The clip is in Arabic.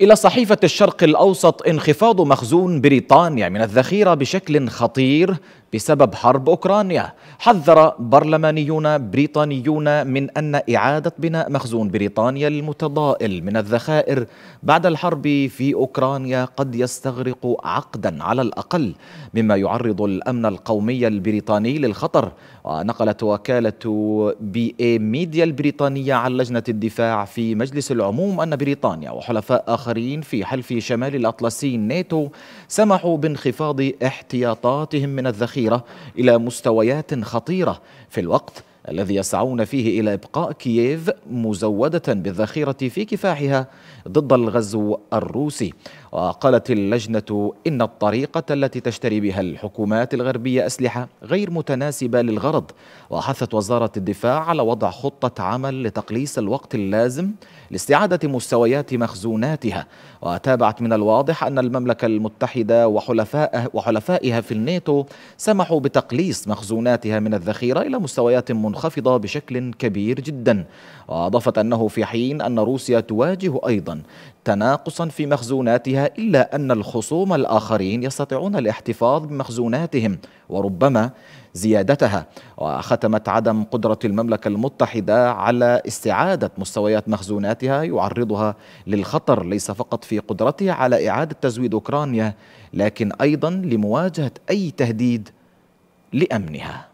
إلى صحيفة الشرق الأوسط انخفاض مخزون بريطانيا من الذخيرة بشكل خطير بسبب حرب أوكرانيا حذر برلمانيون بريطانيون من أن إعادة بناء مخزون بريطانيا المتضائل من الذخائر بعد الحرب في أوكرانيا قد يستغرق عقدا على الأقل مما يعرض الأمن القومي البريطاني للخطر ونقلت وكالة بي اي ميديا البريطانية عن لجنة الدفاع في مجلس العموم أن بريطانيا وحلفاء آخرين في حلف شمال الأطلسي ناتو سمحوا بانخفاض احتياطاتهم من الذخيرة الأخيرة إلى مستويات خطيرة في الوقت الذي يسعون فيه إلى إبقاء كييف مزودة بالذخيرة في كفاحها ضد الغزو الروسي وقالت اللجنة إن الطريقة التي تشتري بها الحكومات الغربية أسلحة غير متناسبة للغرض وحثت وزارة الدفاع على وضع خطة عمل لتقليص الوقت اللازم لاستعادة مستويات مخزوناتها وتابعت من الواضح أن المملكة المتحدة وحلفائها في الناتو سمحوا بتقليص مخزوناتها من الذخيرة إلى مستويات منخفضة بشكل كبير جدا وأضافت أنه في حين أن روسيا تواجه أيضا تناقصا في مخزوناتها إلا أن الخصوم الآخرين يستطيعون الاحتفاظ بمخزوناتهم وربما زيادتها وختمت عدم قدرة المملكة المتحدة على استعادة مستويات مخزوناتها يعرضها للخطر ليس فقط في قدرتها على إعادة تزويد أوكرانيا لكن أيضا لمواجهة أي تهديد لأمنها